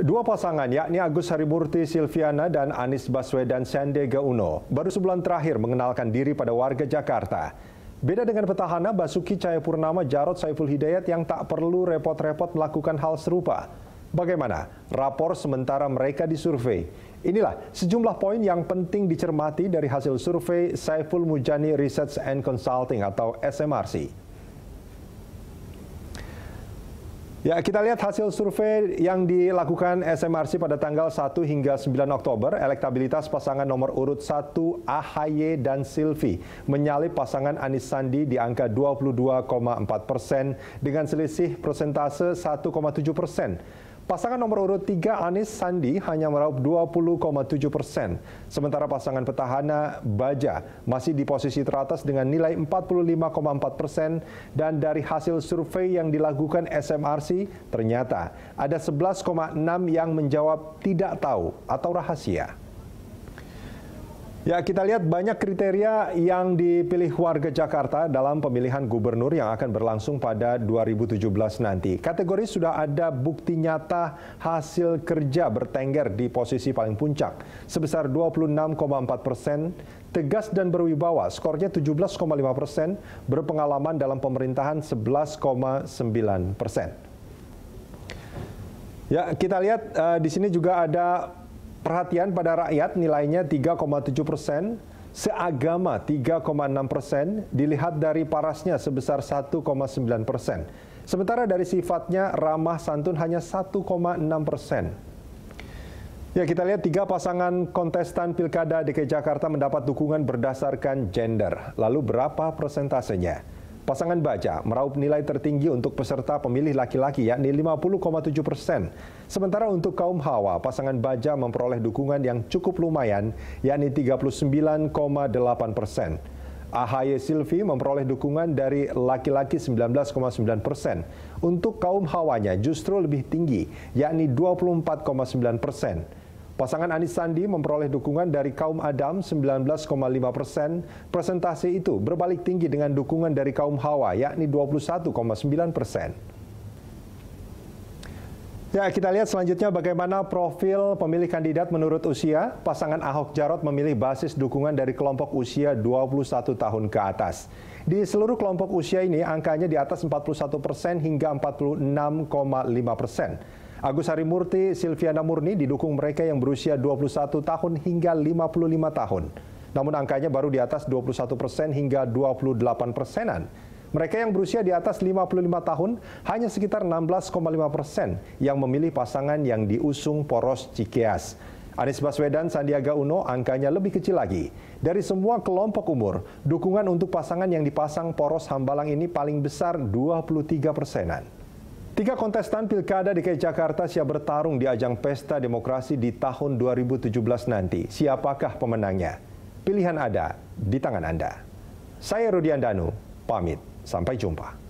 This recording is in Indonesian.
Dua pasangan yakni Agus Harimurti Silviana dan Anies Baswedan Sandiaga Uno baru sebulan terakhir mengenalkan diri pada warga Jakarta. Beda dengan petahana Basuki Cahayapurnama Jarod Saiful Hidayat yang tak perlu repot-repot melakukan hal serupa. Bagaimana rapor sementara mereka disurvei? Inilah sejumlah poin yang penting dicermati dari hasil survei Saiful Mujani Research and Consulting atau SMRC. Ya, kita lihat hasil survei yang dilakukan SMRC pada tanggal 1 hingga 9 Oktober. Elektabilitas pasangan nomor urut 1 AHY dan Silvi menyalip pasangan Anis Sandi di angka 22,4 persen dengan selisih persentase 1,7 persen. Pasangan nomor urut 3 Anies Sandi hanya meraup 20,7 persen, sementara pasangan petahana Baja masih di posisi teratas dengan nilai 45,4 persen dan dari hasil survei yang dilakukan SMRC ternyata ada 11,6 yang menjawab tidak tahu atau rahasia. Ya, kita lihat banyak kriteria yang dipilih warga Jakarta dalam pemilihan gubernur yang akan berlangsung pada 2017 nanti. Kategori sudah ada bukti nyata hasil kerja bertengger di posisi paling puncak sebesar 26,4 persen, tegas dan berwibawa skornya 17,5 persen, berpengalaman dalam pemerintahan 11,9 persen. Ya, kita lihat uh, di sini juga ada Perhatian pada rakyat nilainya 3,7 persen, seagama 3,6 persen, dilihat dari parasnya sebesar 1,9 persen. Sementara dari sifatnya ramah santun hanya 1,6 persen. Ya kita lihat tiga pasangan kontestan pilkada DKI Jakarta mendapat dukungan berdasarkan gender. Lalu berapa persentasenya? Pasangan baja meraup nilai tertinggi untuk peserta pemilih laki-laki yakni 50,7 persen. Sementara untuk kaum hawa, pasangan baja memperoleh dukungan yang cukup lumayan yakni 39,8 persen. AHY Silvi memperoleh dukungan dari laki-laki 19,9 persen. Untuk kaum hawanya justru lebih tinggi, yakni 24,9 persen. Pasangan Anis Sandi memperoleh dukungan dari kaum Adam 19,5 persen. Presentasi itu berbalik tinggi dengan dukungan dari kaum Hawa yakni 21,9 persen. Ya, kita lihat selanjutnya bagaimana profil pemilih kandidat menurut usia. Pasangan Ahok Jarot memilih basis dukungan dari kelompok usia 21 tahun ke atas. Di seluruh kelompok usia ini, angkanya di atas 41 persen hingga 46,5 persen. Agus Harimurti Silviana Murni didukung mereka yang berusia 21 tahun hingga 55 tahun. Namun angkanya baru di atas 21 persen hingga 28 persenan. Mereka yang berusia di atas 55 tahun hanya sekitar 16,5 persen yang memilih pasangan yang diusung poros Cikeas. Anies Baswedan Sandiaga Uno angkanya lebih kecil lagi. Dari semua kelompok umur, dukungan untuk pasangan yang dipasang poros hambalang ini paling besar 23 persenan. Tiga kontestan pilkada DKI Jakarta siap bertarung di ajang pesta demokrasi di tahun 2017 nanti. Siapakah pemenangnya? Pilihan ada di tangan Anda. Saya Rudian Danu, pamit. Sampai jumpa.